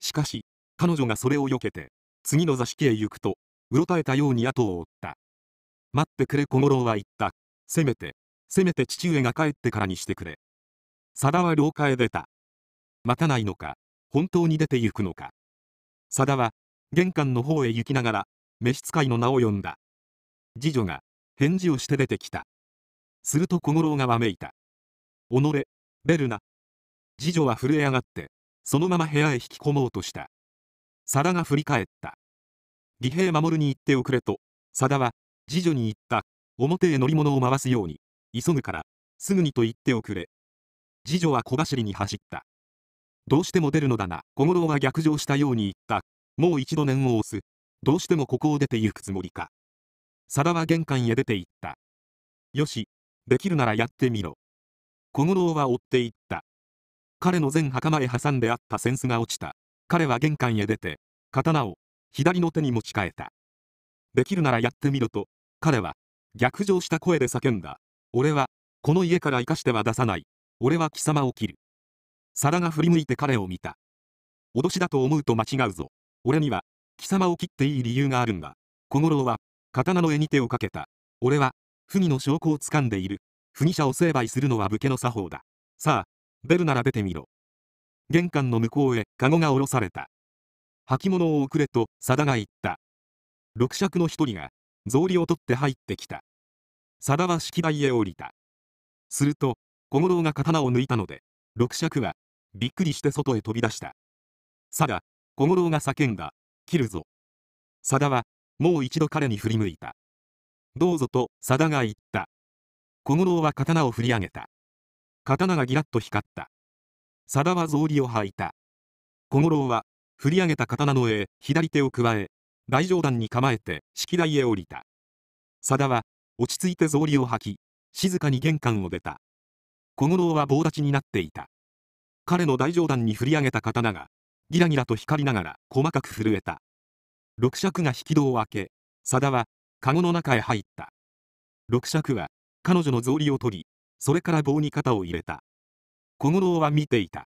しかし、彼女がそれを避けて、次の座敷へ行くと、うろたえたように後を追った。待ってくれ小五郎は言った。せめて、せめて父上が帰ってからにしてくれ。貞は廊下へ出た。待たないのか、本当に出て行くのか。貞は、玄関の方へ行きながら、召使いの名を呼んだ。次女が、返事をして出てきた。すると小五郎がわめいた。己、ベル出るな。次女は震え上がって、そのまま部屋へ引き込もうとした。貞が振り返った。義兵守に行っておくれと、貞は、次女に言った。表へ乗り物を回すように。急ぐから、すぐにと言っておくれ。次女は小走りに走った。どうしても出るのだな。小五郎は逆上したように言った。もう一度念を押す。どうしてもここを出て行くつもりか。貞は玄関へ出て行った。よし、できるならやってみろ。小五郎は追っていった。彼の前袴へ挟んであった扇子が落ちた。彼は玄関へ出て、刀を左の手に持ち替えた。できるならやってみろと、彼は逆上した声で叫んだ俺はこの家から生かしては出さない俺は貴様を切る皿が振り向いて彼を見た脅しだと思うと間違うぞ俺には貴様を切っていい理由があるんだ小五郎は刀の柄に手をかけた俺は不義の証拠をつかんでいる不義者を成敗するのは武家の作法ださあ出るなら出てみろ玄関の向こうへ籠が下ろされた履物を送れと佐田が言った六尺の一人が草履を取って入ってきた。貞は式台へ降りた。すると、小五郎が刀を抜いたので、六尺は、びっくりして外へ飛び出した。だ、小五郎が叫んだ、切るぞ。貞は、もう一度彼に振り向いた。どうぞと、貞が言った。小五郎は刀を振り上げた。刀がギラッと光った。貞は草履を履いた。小五郎は、振り上げた刀の柄、左手を加え、大上段に構えて式台へ降りた佐田は落ち着いて草履を履き静かに玄関を出た小五郎は棒立ちになっていた彼の大上段に振り上げた刀がギラギラと光りながら細かく震えた六尺が引き戸を開け佐田は籠の中へ入った六尺は彼女の草履を取りそれから棒に肩を入れた小五郎は見ていた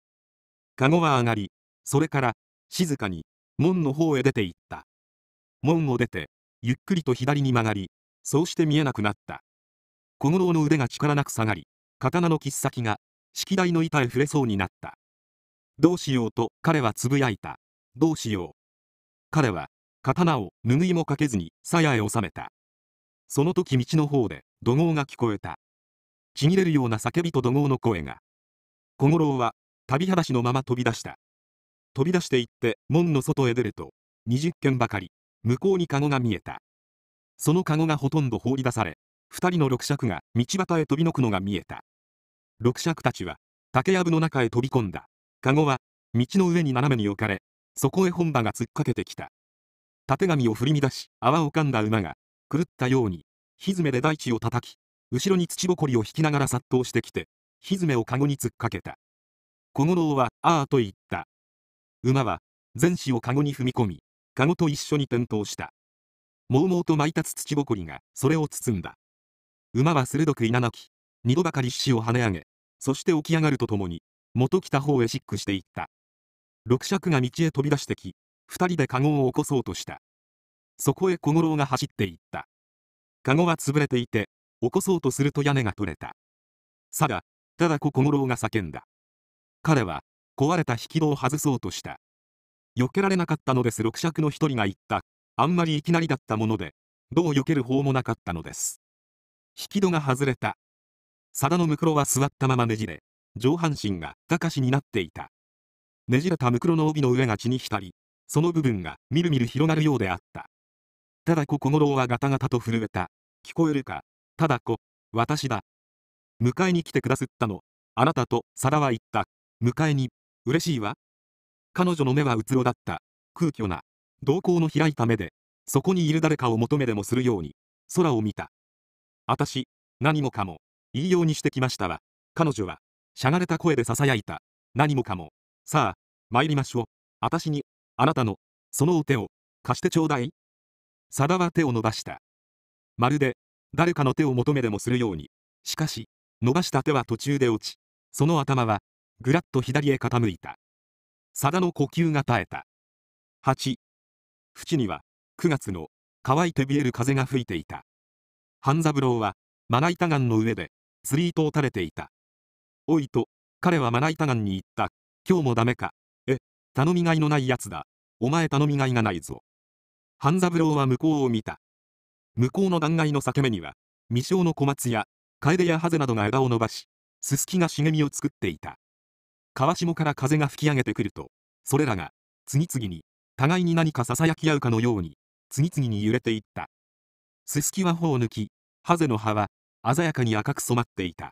籠は上がりそれから静かに門の方へ出て行った門を出てゆっくりと左に曲がりそうして見えなくなった小五郎の腕が力なく下がり刀の切っ先が式台の板へ触れそうになったどうしようと彼はつぶやいたどうしよう彼は刀を拭いもかけずに鞘へ収めたその時道の方で怒号が聞こえたちぎれるような叫びと怒号の声が小五郎は旅裸足のまま飛び出した飛び出していって門の外へ出ると20軒ばかり向こうにカゴが見えた。そのカゴがほとんど放り出され、二人の六尺が道端へ飛びのくのが見えた。六尺たちは、竹やぶの中へ飛び込んだ。カゴは、道の上に斜めに置かれ、そこへ本場が突っかけてきた。縦紙を振り乱し、泡をかんだ馬が、狂ったように、ひずめで大地を叩き、後ろに土ぼこりを引きながら殺到してきて、ひずめをカゴに突っかけた。小五郎は、ああと言った。馬は、全子をカゴに踏み込み、カゴと一緒に転倒した。もうもうと巻いた土ぼこりが、それを包んだ。馬は鋭くいななき、二度ばかり獅子を跳ね上げ、そして起き上がるとともに、元来た方へシックしていった。六尺が道へ飛び出してき、二人でカゴを起こそうとした。そこへ小五郎が走っていった。カゴは潰れていて、起こそうとすると屋根が取れた。さら、ただ小五郎が叫んだ。彼は、壊れた引き戸を外そうとした。避けられなかったのです六尺の一人が言った。あんまりいきなりだったもので、どう避ける方もなかったのです。引き戸が外れた。田のムクロは座ったままねじれ、上半身が高しになっていた。ねじれたムクロの帯の上が血に浸り、その部分がみるみる広がるようであった。ただこ小五郎はガタガタと震えた。聞こえるか、ただこ、私だ。迎えに来てくだすったの。あなたと、田は言った。迎えに、嬉しいわ。彼女の目はうつろだった。空虚な、瞳孔の開いた目で、そこにいる誰かを求めでもするように、空を見た。私、何もかも、言いようにしてきましたわ。彼女は、しゃがれた声で囁いた。何もかも、さあ、参りましょう。私に、あなたの、そのお手を、貸してちょうだい。さだは手を伸ばした。まるで、誰かの手を求めでもするように。しかし、伸ばした手は途中で落ち、その頭は、ぐらっと左へ傾いた。佐田の呼吸が絶えた。8、淵には、9月の乾いて冷える風が吹いていた。半三郎は、まな板岩の上で、釣り糸を垂れていた。おいと、彼はまな板岩に言った。今日もダメか。え、頼みがいのないやつだ。お前頼みがいがないぞ。半三郎は向こうを見た。向こうの断崖の裂け目には、未生の小松や、楓やハゼなどが枝を伸ばし、すすきが茂みを作っていた。川下から風が吹き上げてくると、それらが、次々に、互いに何か囁き合うかのように、次々に揺れていった。すすきは頬を抜き、ハゼの葉は、鮮やかに赤く染まっていた。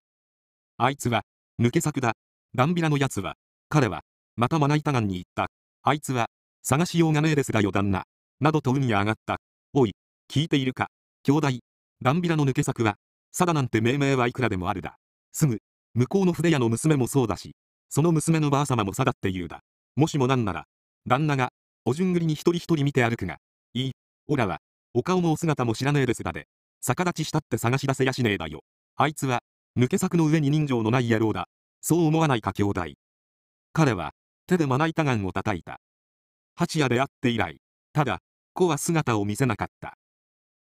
あいつは、抜け作だ。ダンビラのやつは、彼は、またまな板岩に行った。あいつは、探しようがねえですが余談な。などと海へ上がった。おい、聞いているか。兄弟、ダンビラの抜け作は、サダなんて命名はいくらでもあるだ。すぐ、向こうの筆屋の娘もそうだし、その娘のばあ様もさだって言うだ。もしもなんなら、旦那が、お順繰りに一人一人見て歩くが、いい、おらは、お顔もお姿も知らねえですがで、逆立ちしたって探し出せやしねえだよ。あいつは、抜け柵の上に人情のない野郎だ。そう思わないか兄弟。彼は、手でまな板岩を叩いた。八夜で会って以来、ただ、子は姿を見せなかった。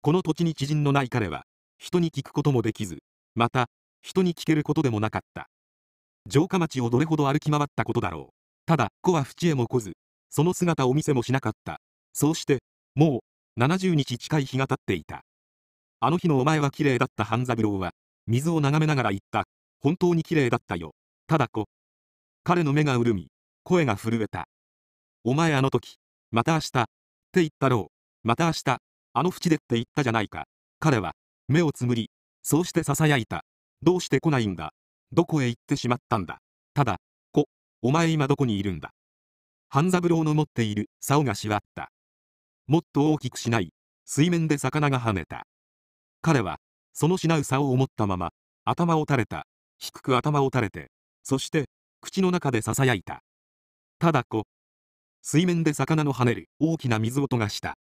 この土地に知人のない彼は、人に聞くこともできず、また、人に聞けることでもなかった。城下町をどれほど歩き回ったことだろう。ただ、子は淵へも来ず、その姿を見せもしなかった。そうして、もう、70日近い日が経っていた。あの日のお前は綺麗だった半三郎は、水を眺めながら言った。本当に綺麗だったよ。ただ子。彼の目が潤み、声が震えた。お前あの時、また明日、って言ったろう。また明日、あの淵でって言ったじゃないか。彼は、目をつむり、そうして囁いた。どうして来ないんだ。どこへ行ってしまったんだ。ただ、こ、お前今どこにいるんだ。半三郎の持っている竿がしわった。もっと大きくしない、水面で魚が跳ねた。彼は、そのしなう竿を持ったまま、頭を垂れた、低く頭を垂れて、そして、口の中で囁いた。ただこ、水面で魚の跳ねる大きな水音がした。